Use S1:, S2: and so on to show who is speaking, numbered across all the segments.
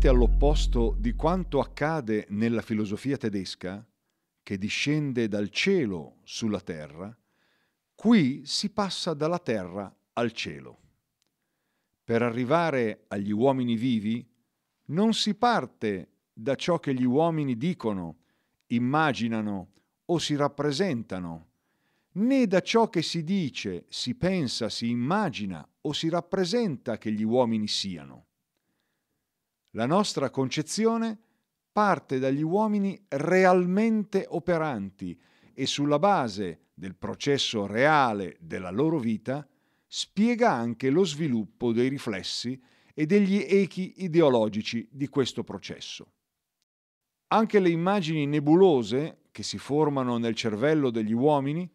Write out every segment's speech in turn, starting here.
S1: esattamente all'opposto di quanto accade nella filosofia tedesca, che discende dal cielo sulla terra, qui si passa dalla terra al cielo. Per arrivare agli uomini vivi non si parte da ciò che gli uomini dicono, immaginano o si rappresentano, né da ciò che si dice, si pensa, si immagina o si rappresenta che gli uomini siano la nostra concezione parte dagli uomini realmente operanti e sulla base del processo reale della loro vita spiega anche lo sviluppo dei riflessi e degli echi ideologici di questo processo. Anche le immagini nebulose che si formano nel cervello degli uomini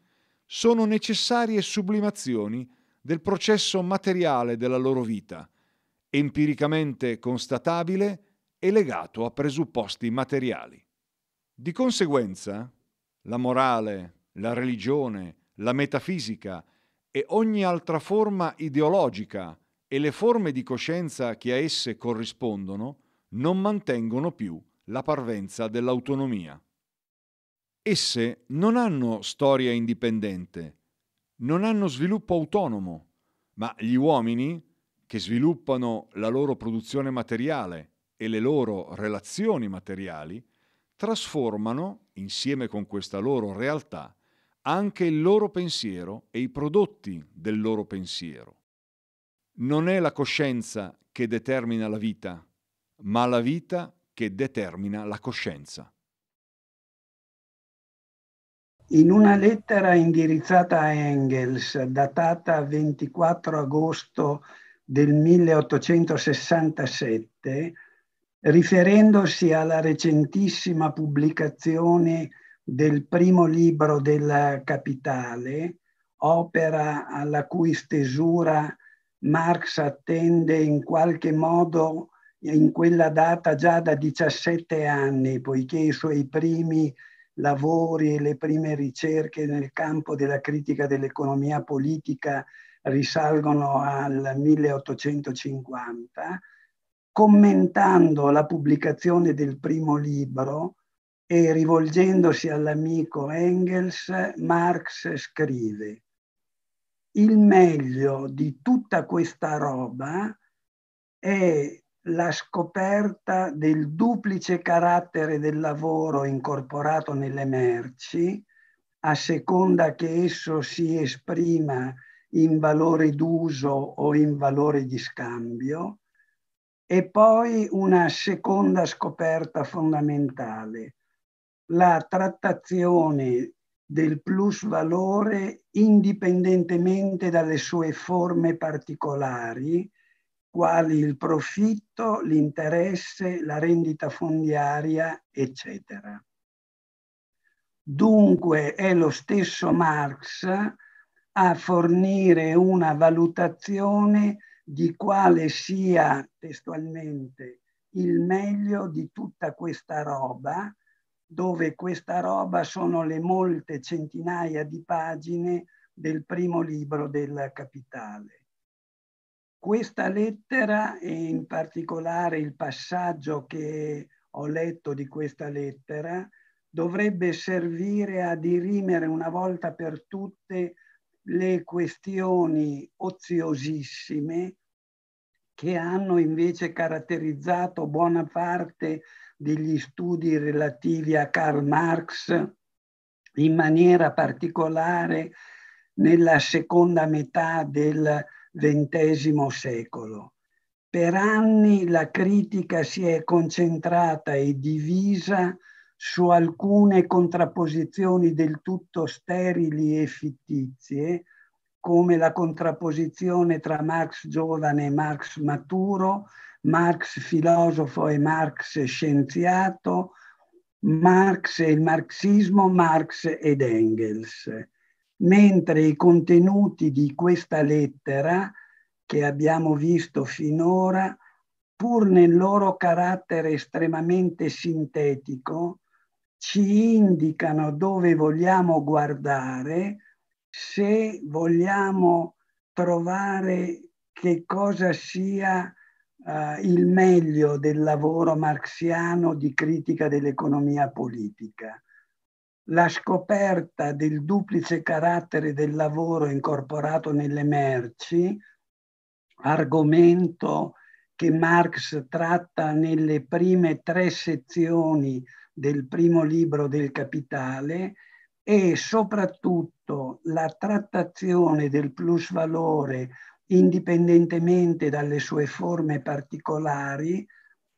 S1: sono necessarie sublimazioni del processo materiale della loro vita, empiricamente constatabile e legato a presupposti materiali. Di conseguenza, la morale, la religione, la metafisica e ogni altra forma ideologica e le forme di coscienza che a esse corrispondono non mantengono più la parvenza dell'autonomia. Esse non hanno storia indipendente, non hanno sviluppo autonomo, ma gli uomini, che sviluppano la loro produzione materiale e le loro relazioni materiali, trasformano, insieme con questa loro realtà, anche il loro pensiero e i prodotti del loro pensiero. Non è la coscienza che determina la vita, ma la vita che determina la coscienza.
S2: In una lettera indirizzata a Engels, datata 24 agosto del 1867, riferendosi alla recentissima pubblicazione del primo libro della Capitale, opera alla cui stesura Marx attende in qualche modo in quella data già da 17 anni, poiché i suoi primi lavori e le prime ricerche nel campo della critica dell'economia politica risalgono al 1850, commentando la pubblicazione del primo libro e rivolgendosi all'amico Engels, Marx scrive il meglio di tutta questa roba è la scoperta del duplice carattere del lavoro incorporato nelle merci, a seconda che esso si esprima in valore d'uso o in valore di scambio. E poi una seconda scoperta fondamentale, la trattazione del plus valore indipendentemente dalle sue forme particolari, quali il profitto, l'interesse, la rendita fondiaria, eccetera. Dunque è lo stesso Marx a fornire una valutazione di quale sia testualmente il meglio di tutta questa roba, dove questa roba sono le molte centinaia di pagine del primo libro del Capitale. Questa lettera e in particolare il passaggio che ho letto di questa lettera dovrebbe servire a dirimere una volta per tutte le questioni oziosissime che hanno invece caratterizzato buona parte degli studi relativi a Karl Marx, in maniera particolare nella seconda metà del XX secolo. Per anni la critica si è concentrata e divisa su alcune contrapposizioni del tutto sterili e fittizie, come la contrapposizione tra Marx giovane e Marx maturo, Marx filosofo e Marx scienziato, Marx e il marxismo, Marx ed Engels, mentre i contenuti di questa lettera che abbiamo visto finora, pur nel loro carattere estremamente sintetico, ci indicano dove vogliamo guardare se vogliamo trovare che cosa sia uh, il meglio del lavoro marxiano di critica dell'economia politica. La scoperta del duplice carattere del lavoro incorporato nelle merci, argomento che Marx tratta nelle prime tre sezioni del primo libro del Capitale e soprattutto la trattazione del plusvalore indipendentemente dalle sue forme particolari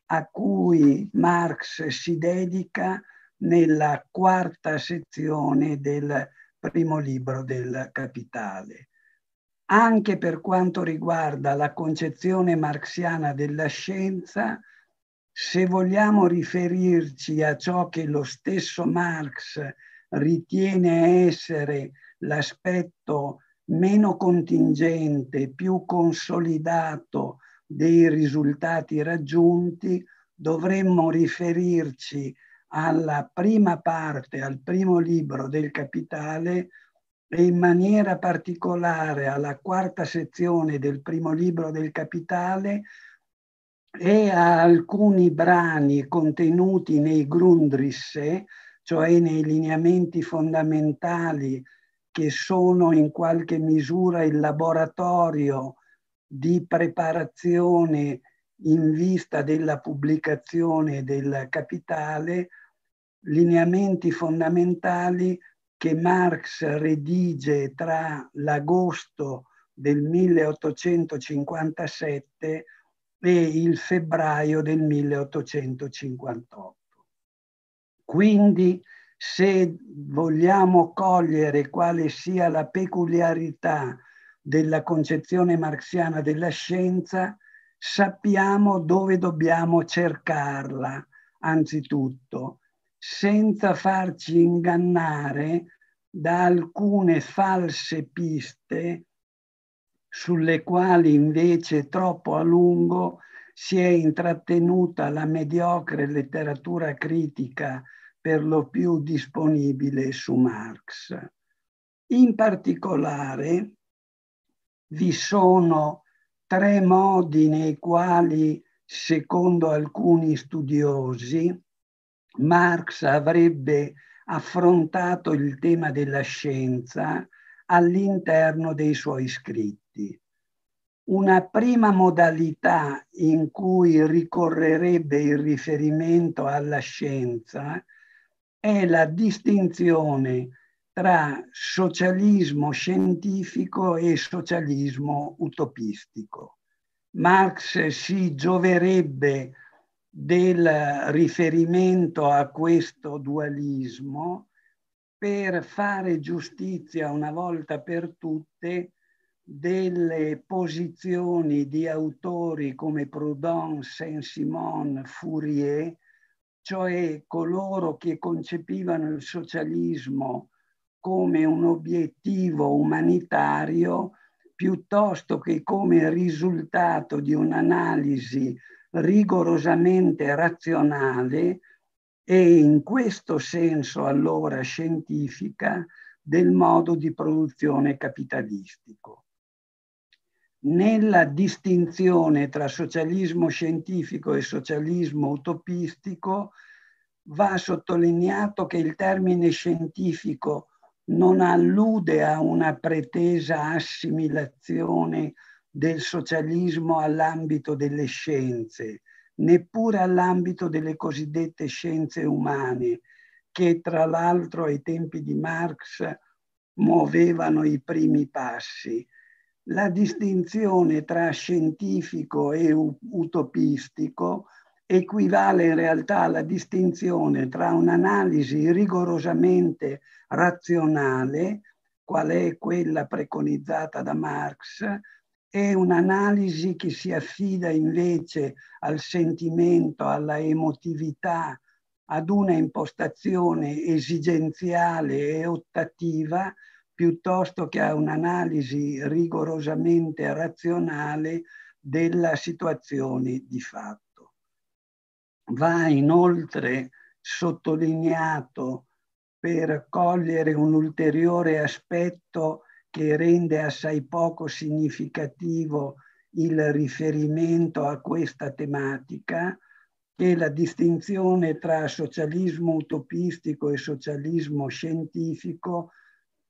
S2: a cui Marx si dedica nella quarta sezione del primo libro del Capitale. Anche per quanto riguarda la concezione marxiana della scienza, se vogliamo riferirci a ciò che lo stesso Marx ritiene essere l'aspetto meno contingente, più consolidato dei risultati raggiunti, dovremmo riferirci alla prima parte, al primo libro del Capitale e in maniera particolare alla quarta sezione del primo libro del Capitale e a alcuni brani contenuti nei Grundrisse, cioè nei lineamenti fondamentali che sono in qualche misura il laboratorio di preparazione in vista della pubblicazione del Capitale, lineamenti fondamentali che Marx redige tra l'agosto del 1857 e il febbraio del 1858. Quindi se vogliamo cogliere quale sia la peculiarità della concezione marxiana della scienza, sappiamo dove dobbiamo cercarla, anzitutto, senza farci ingannare da alcune false piste sulle quali invece troppo a lungo si è intrattenuta la mediocre letteratura critica per lo più disponibile su Marx. In particolare vi sono tre modi nei quali, secondo alcuni studiosi, Marx avrebbe affrontato il tema della scienza all'interno dei suoi scritti. Una prima modalità in cui ricorrerebbe il riferimento alla scienza è la distinzione tra socialismo scientifico e socialismo utopistico. Marx si gioverebbe del riferimento a questo dualismo per fare giustizia una volta per tutte delle posizioni di autori come Proudhon, Saint-Simon, Fourier, cioè coloro che concepivano il socialismo come un obiettivo umanitario piuttosto che come risultato di un'analisi rigorosamente razionale e in questo senso allora scientifica del modo di produzione capitalistico. Nella distinzione tra socialismo scientifico e socialismo utopistico va sottolineato che il termine scientifico non allude a una pretesa assimilazione del socialismo all'ambito delle scienze, neppure all'ambito delle cosiddette scienze umane, che tra l'altro ai tempi di Marx muovevano i primi passi. La distinzione tra scientifico e utopistico equivale in realtà alla distinzione tra un'analisi rigorosamente razionale, qual è quella preconizzata da Marx, è un'analisi che si affida invece al sentimento, alla emotività, ad una impostazione esigenziale e ottativa piuttosto che a un'analisi rigorosamente razionale della situazione di fatto. Va inoltre sottolineato per cogliere un ulteriore aspetto che rende assai poco significativo il riferimento a questa tematica, che la distinzione tra socialismo utopistico e socialismo scientifico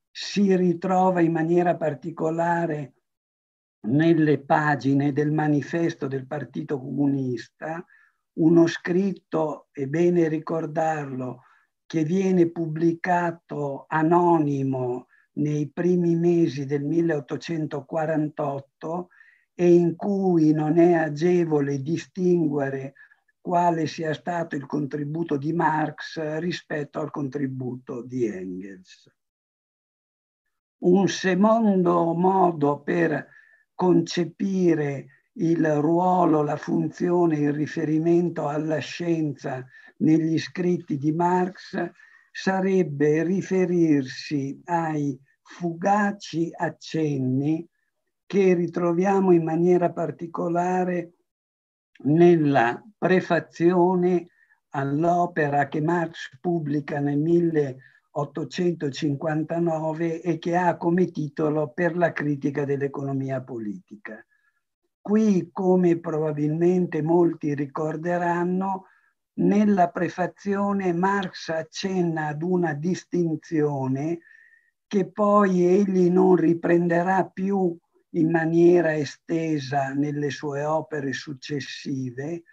S2: si ritrova in maniera particolare nelle pagine del manifesto del Partito Comunista, uno scritto, è bene ricordarlo, che viene pubblicato anonimo nei primi mesi del 1848 e in cui non è agevole distinguere quale sia stato il contributo di Marx rispetto al contributo di Engels. Un secondo modo per concepire il ruolo, la funzione, il riferimento alla scienza negli scritti di Marx sarebbe riferirsi ai fugaci accenni che ritroviamo in maniera particolare nella prefazione all'opera che Marx pubblica nel 1859 e che ha come titolo Per la critica dell'economia politica. Qui, come probabilmente molti ricorderanno, nella prefazione Marx accenna ad una distinzione che poi egli non riprenderà più in maniera estesa nelle sue opere successive,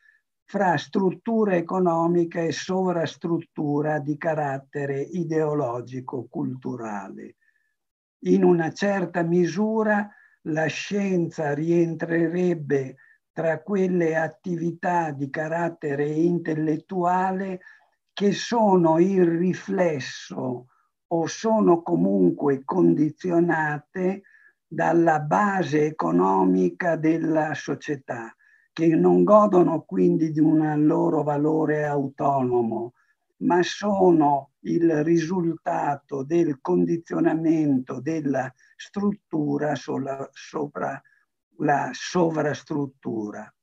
S2: fra struttura economica e sovrastruttura di carattere ideologico-culturale. In una certa misura la scienza rientrerebbe tra quelle attività di carattere intellettuale che sono il riflesso o sono comunque condizionate dalla base economica della società, che non godono quindi di un loro valore autonomo, ma sono il risultato del condizionamento della struttura sulla, sopra la sovrastruttura.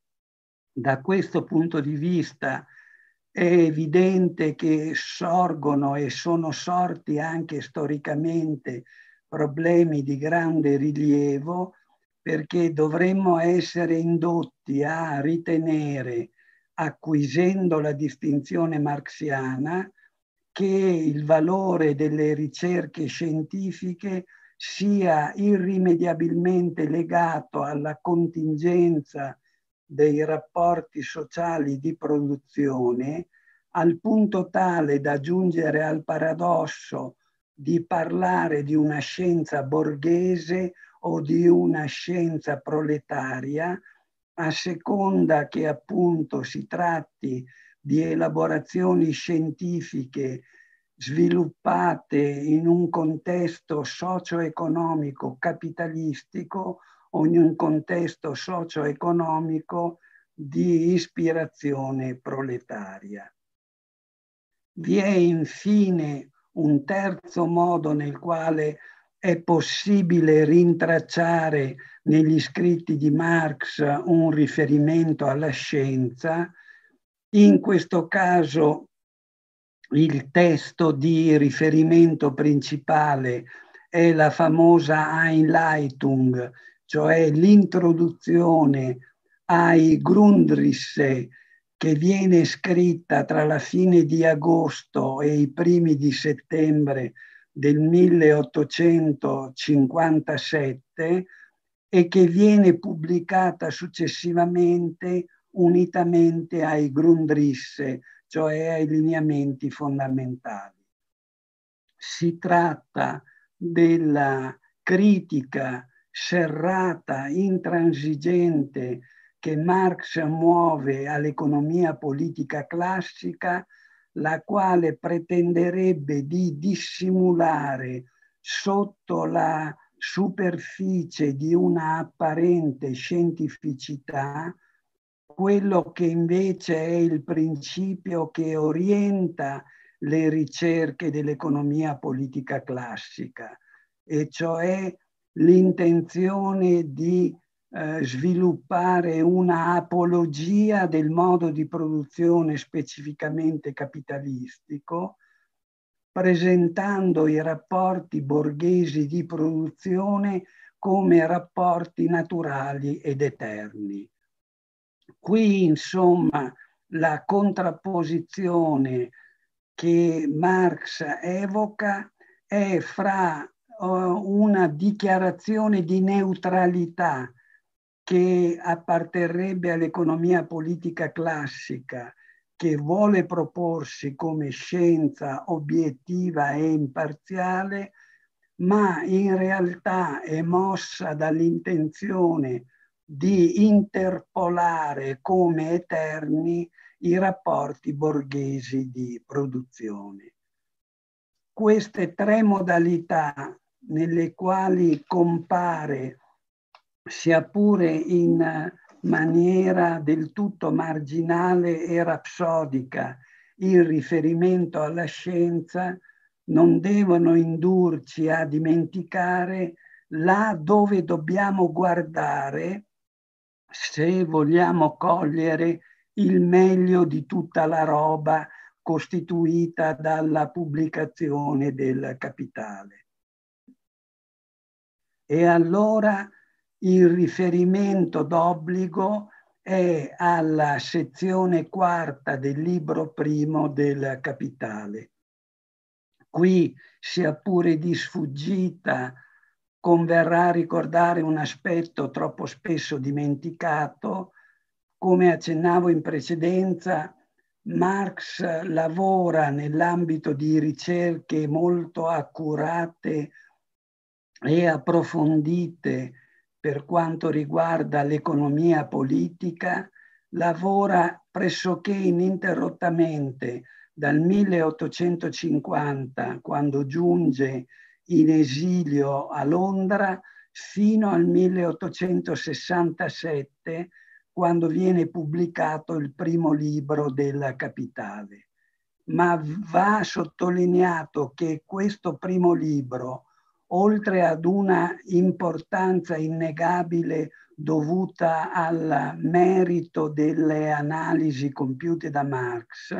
S2: Da questo punto di vista, è evidente che sorgono e sono sorti anche storicamente problemi di grande rilievo perché dovremmo essere indotti a ritenere, acquisendo la distinzione marxiana, che il valore delle ricerche scientifiche sia irrimediabilmente legato alla contingenza dei rapporti sociali di produzione al punto tale da giungere al paradosso di parlare di una scienza borghese o di una scienza proletaria, a seconda che appunto si tratti di elaborazioni scientifiche sviluppate in un contesto socio-economico capitalistico ogni un contesto socio-economico di ispirazione proletaria. Vi è infine un terzo modo nel quale è possibile rintracciare negli scritti di Marx un riferimento alla scienza, in questo caso il testo di riferimento principale è la famosa Einleitung cioè l'introduzione ai Grundrisse che viene scritta tra la fine di agosto e i primi di settembre del 1857 e che viene pubblicata successivamente unitamente ai Grundrisse, cioè ai lineamenti fondamentali. Si tratta della critica serrata, intransigente che Marx muove all'economia politica classica, la quale pretenderebbe di dissimulare sotto la superficie di una apparente scientificità quello che invece è il principio che orienta le ricerche dell'economia politica classica, e cioè l'intenzione di eh, sviluppare una apologia del modo di produzione specificamente capitalistico, presentando i rapporti borghesi di produzione come rapporti naturali ed eterni. Qui, insomma, la contrapposizione che Marx evoca è fra eh, una dichiarazione di neutralità che apparterrebbe all'economia politica classica, che vuole proporsi come scienza obiettiva e imparziale, ma in realtà è mossa dall'intenzione di interpolare come eterni i rapporti borghesi di produzione. Queste tre modalità nelle quali compare, sia pure in eh, maniera del tutto marginale e rapsodica, il riferimento alla scienza, non devono indurci a dimenticare là dove dobbiamo guardare se vogliamo cogliere il meglio di tutta la roba costituita dalla pubblicazione del capitale. E allora il riferimento d'obbligo è alla sezione quarta del libro primo del Capitale. Qui, sia pure di sfuggita, converrà ricordare un aspetto troppo spesso dimenticato. Come accennavo in precedenza, Marx lavora nell'ambito di ricerche molto accurate e approfondite per quanto riguarda l'economia politica, lavora pressoché ininterrottamente dal 1850, quando giunge in esilio a Londra, fino al 1867, quando viene pubblicato il primo libro della capitale. Ma va sottolineato che questo primo libro, oltre ad una importanza innegabile dovuta al merito delle analisi compiute da Marx,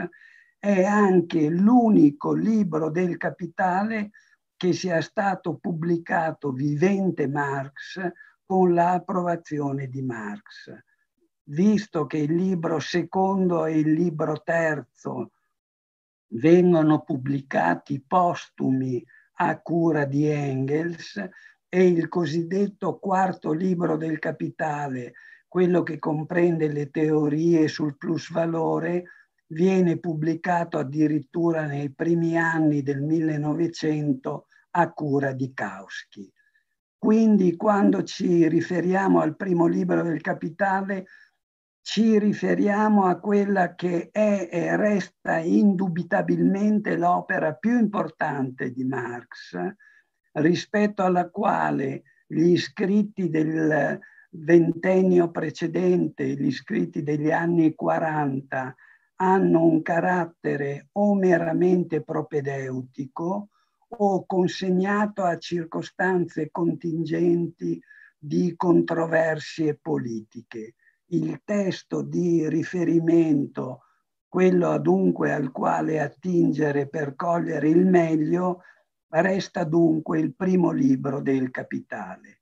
S2: è anche l'unico libro del capitale che sia stato pubblicato vivente Marx con l'approvazione di Marx. Visto che il libro secondo e il libro terzo vengono pubblicati postumi a cura di Engels e il cosiddetto quarto libro del capitale, quello che comprende le teorie sul plusvalore, viene pubblicato addirittura nei primi anni del 1900 a cura di Kautsky. Quindi quando ci riferiamo al primo libro del capitale ci riferiamo a quella che è e resta indubitabilmente l'opera più importante di Marx, rispetto alla quale gli scritti del ventennio precedente, gli scritti degli anni 40, hanno un carattere o meramente propedeutico o consegnato a circostanze contingenti di controversie politiche il testo di riferimento, quello dunque al quale attingere per cogliere il meglio, resta dunque il primo libro del Capitale.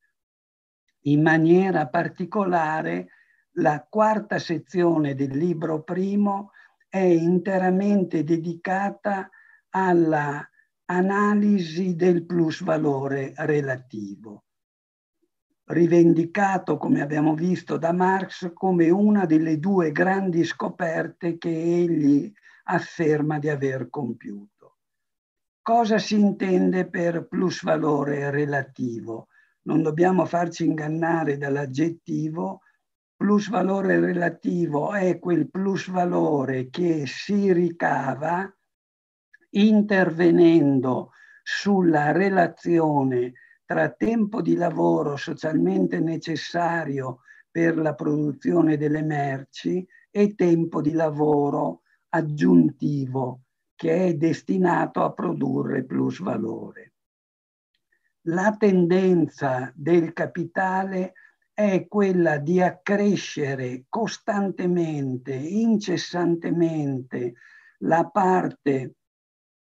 S2: In maniera particolare la quarta sezione del libro primo è interamente dedicata alla analisi del plusvalore relativo rivendicato, come abbiamo visto, da Marx come una delle due grandi scoperte che egli afferma di aver compiuto. Cosa si intende per plusvalore relativo? Non dobbiamo farci ingannare dall'aggettivo. Plusvalore relativo è quel plusvalore che si ricava intervenendo sulla relazione tra tempo di lavoro socialmente necessario per la produzione delle merci e tempo di lavoro aggiuntivo che è destinato a produrre plus valore. La tendenza del capitale è quella di accrescere costantemente, incessantemente la parte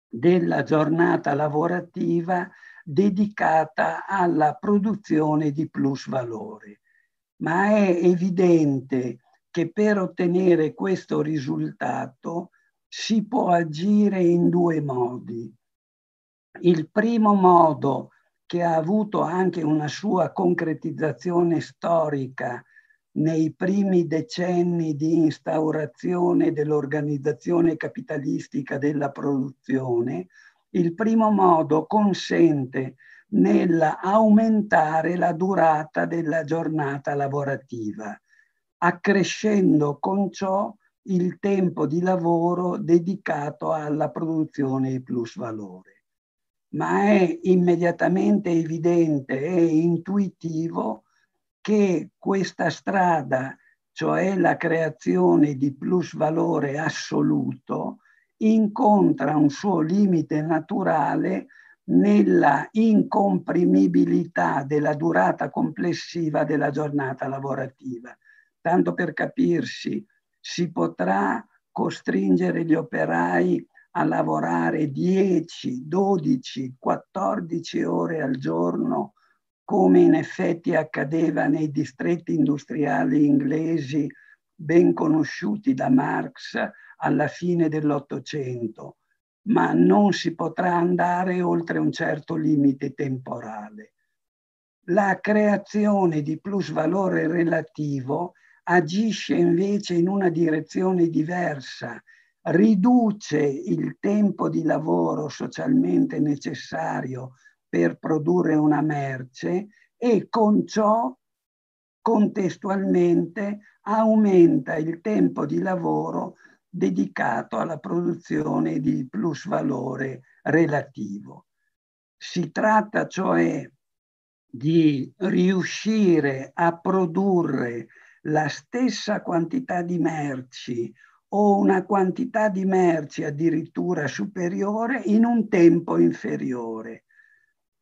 S2: della giornata lavorativa dedicata alla produzione di plusvalore. Ma è evidente che per ottenere questo risultato si può agire in due modi. Il primo modo, che ha avuto anche una sua concretizzazione storica nei primi decenni di instaurazione dell'organizzazione capitalistica della produzione, il primo modo consente nell'aumentare la durata della giornata lavorativa, accrescendo con ciò il tempo di lavoro dedicato alla produzione di plusvalore. Ma è immediatamente evidente e intuitivo che questa strada, cioè la creazione di plusvalore assoluto, incontra un suo limite naturale nella incomprimibilità della durata complessiva della giornata lavorativa. Tanto per capirsi, si potrà costringere gli operai a lavorare 10, 12, 14 ore al giorno, come in effetti accadeva nei distretti industriali inglesi ben conosciuti da Marx alla fine dell'Ottocento, ma non si potrà andare oltre un certo limite temporale. La creazione di plusvalore relativo agisce invece in una direzione diversa, riduce il tempo di lavoro socialmente necessario per produrre una merce e con ciò contestualmente aumenta il tempo di lavoro dedicato alla produzione di plusvalore relativo. Si tratta cioè di riuscire a produrre la stessa quantità di merci o una quantità di merci addirittura superiore in un tempo inferiore.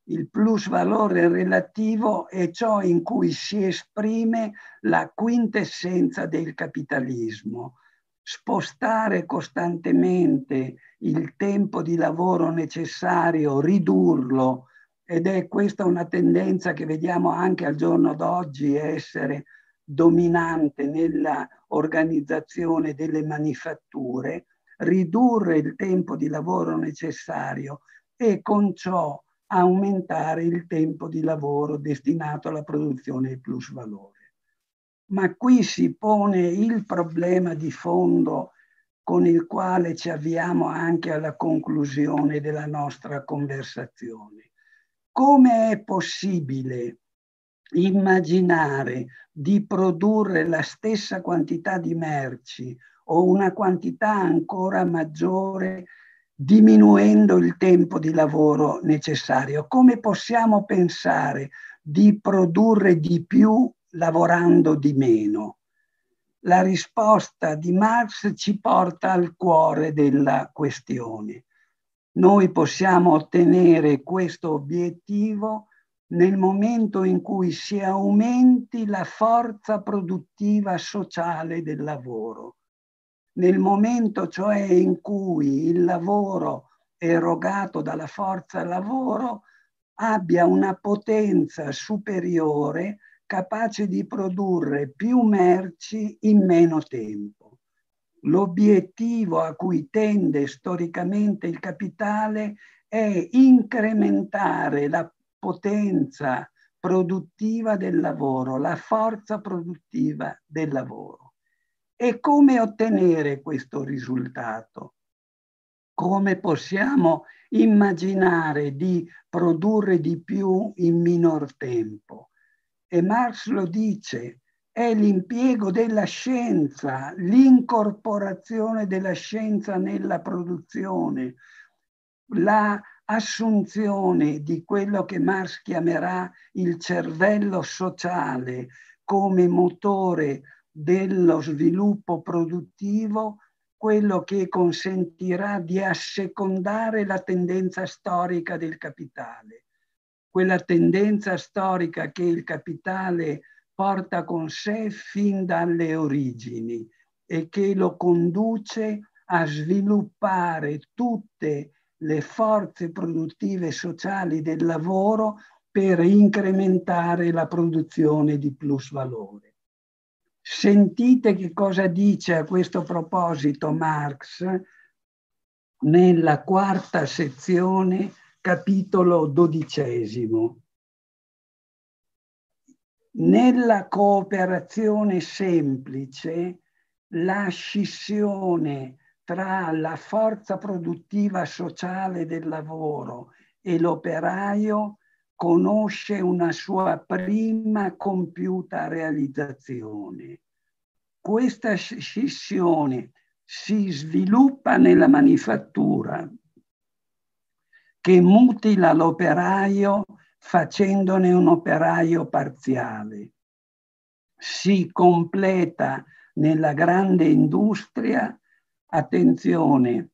S2: Il plusvalore relativo è ciò in cui si esprime la quintessenza del capitalismo, spostare costantemente il tempo di lavoro necessario, ridurlo, ed è questa una tendenza che vediamo anche al giorno d'oggi essere dominante nell'organizzazione delle manifatture, ridurre il tempo di lavoro necessario e con ciò aumentare il tempo di lavoro destinato alla produzione di plusvalore ma qui si pone il problema di fondo con il quale ci avviamo anche alla conclusione della nostra conversazione. Come è possibile immaginare di produrre la stessa quantità di merci o una quantità ancora maggiore diminuendo il tempo di lavoro necessario? Come possiamo pensare di produrre di più lavorando di meno. La risposta di Marx ci porta al cuore della questione. Noi possiamo ottenere questo obiettivo nel momento in cui si aumenti la forza produttiva sociale del lavoro, nel momento cioè in cui il lavoro erogato dalla forza lavoro abbia una potenza superiore capace di produrre più merci in meno tempo. L'obiettivo a cui tende storicamente il capitale è incrementare la potenza produttiva del lavoro, la forza produttiva del lavoro. E come ottenere questo risultato? Come possiamo immaginare di produrre di più in minor tempo? e Marx lo dice, è l'impiego della scienza, l'incorporazione della scienza nella produzione, la assunzione di quello che Marx chiamerà il cervello sociale come motore dello sviluppo produttivo, quello che consentirà di assecondare la tendenza storica del capitale quella tendenza storica che il capitale porta con sé fin dalle origini e che lo conduce a sviluppare tutte le forze produttive sociali del lavoro per incrementare la produzione di plusvalore. Sentite che cosa dice a questo proposito Marx nella quarta sezione capitolo dodicesimo. Nella cooperazione semplice, la scissione tra la forza produttiva sociale del lavoro e l'operaio conosce una sua prima compiuta realizzazione. Questa scissione si sviluppa nella manifattura che mutila l'operaio facendone un operaio parziale. Si completa nella grande industria, attenzione,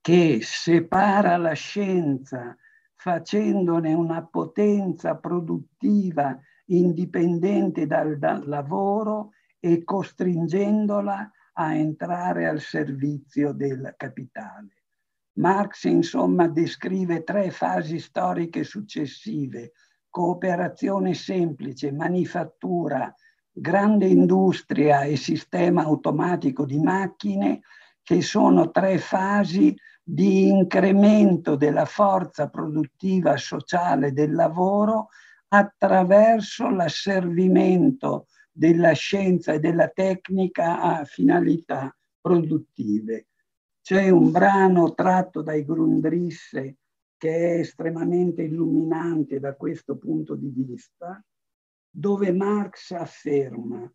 S2: che separa la scienza facendone una potenza produttiva indipendente dal, dal, lavoro e costringendola a entrare al servizio del capitale. Marx insomma descrive tre fasi storiche successive, cooperazione semplice, manifattura, grande industria e sistema automatico di macchine, che sono tre fasi di incremento della forza produttiva sociale del lavoro attraverso l'asservimento della scienza e della tecnica a finalità produttive. C'è un brano tratto dai Grundrisse che è estremamente illuminante da questo punto di vista, dove Marx afferma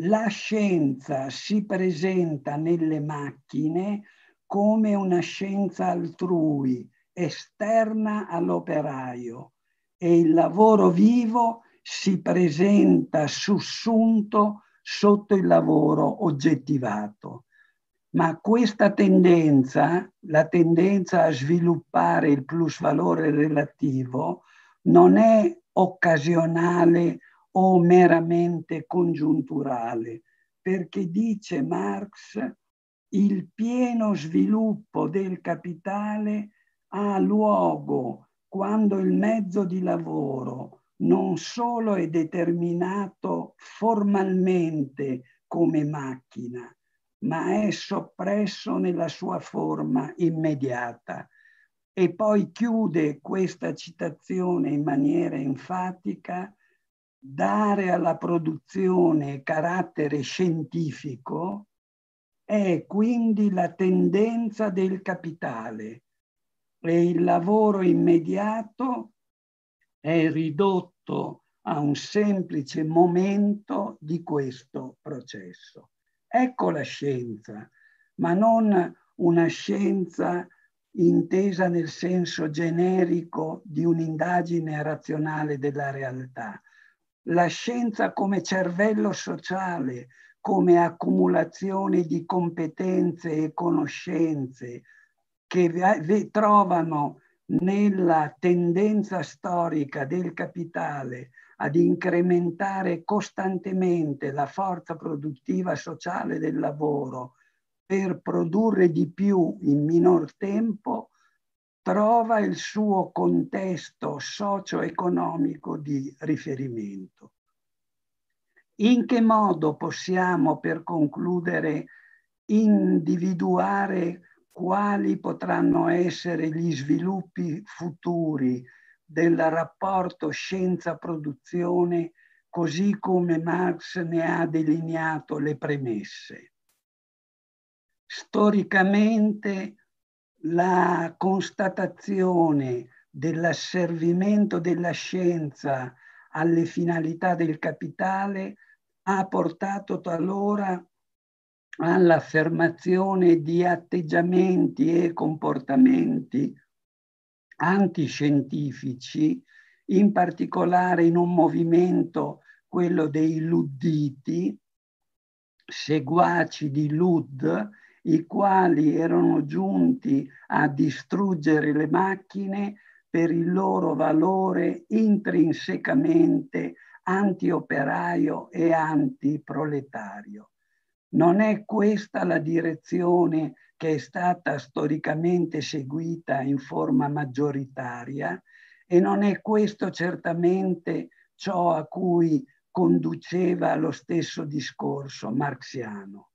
S2: la scienza si presenta nelle macchine come una scienza altrui, esterna all'operaio, e il lavoro vivo si presenta sussunto sotto il lavoro oggettivato ma questa tendenza, la tendenza a sviluppare il plusvalore relativo, non è occasionale o meramente congiunturale, perché dice Marx il pieno sviluppo del capitale ha luogo quando il mezzo di lavoro non solo è determinato formalmente come macchina, ma è soppresso nella sua forma immediata. E poi chiude questa citazione in maniera enfatica, dare alla produzione carattere scientifico è quindi la tendenza del capitale e il lavoro immediato è ridotto a un semplice momento di questo processo. Ecco la scienza, ma non una scienza intesa nel senso generico di un'indagine razionale della realtà. La scienza come cervello sociale, come accumulazione di competenze e conoscenze che trovano nella tendenza storica del capitale ad incrementare costantemente la forza produttiva sociale del lavoro per produrre di più in minor tempo, trova il suo contesto socio-economico di riferimento. In che modo possiamo, per concludere, individuare quali potranno essere gli sviluppi futuri del rapporto scienza-produzione così come Marx ne ha delineato le premesse. Storicamente la constatazione dell'asservimento della scienza alle finalità del capitale ha portato talora all'affermazione di atteggiamenti e comportamenti antiscientifici, in particolare in un movimento, quello dei Ludditi, seguaci di Lud, i quali erano giunti a distruggere le macchine per il loro valore intrinsecamente antioperaio e antiproletario. Non è questa la direzione che è stata storicamente seguita in forma maggioritaria e non è questo certamente ciò a cui conduceva lo stesso discorso marxiano.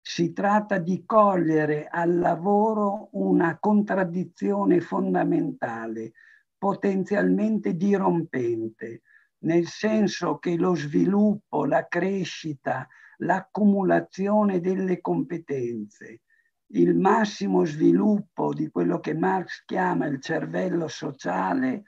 S2: Si tratta di cogliere al lavoro una contraddizione fondamentale, potenzialmente dirompente, nel senso che lo sviluppo, la crescita, l'accumulazione delle competenze, il massimo sviluppo di quello che Marx chiama il cervello sociale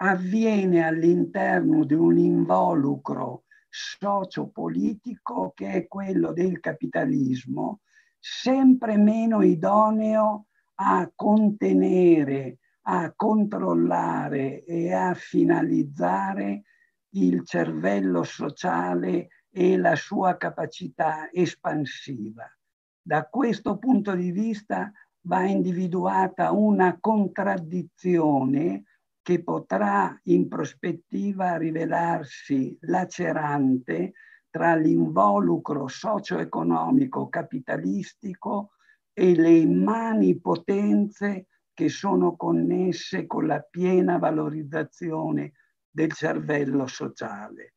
S2: avviene all'interno di un involucro sociopolitico che è quello del capitalismo, sempre meno idoneo a contenere, a controllare e a finalizzare il cervello sociale e la sua capacità espansiva. Da questo punto di vista va individuata una contraddizione che potrà in prospettiva rivelarsi lacerante tra l'involucro socio-economico capitalistico e le immani potenze che sono connesse con la piena valorizzazione del cervello sociale.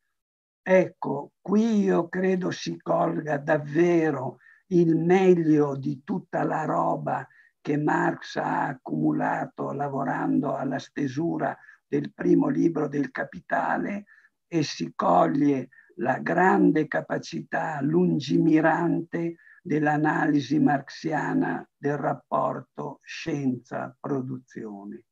S2: Ecco, qui io credo si colga davvero il meglio di tutta la roba che Marx ha accumulato lavorando alla stesura del primo libro del Capitale e si coglie la grande capacità lungimirante dell'analisi marxiana del rapporto scienza-produzione.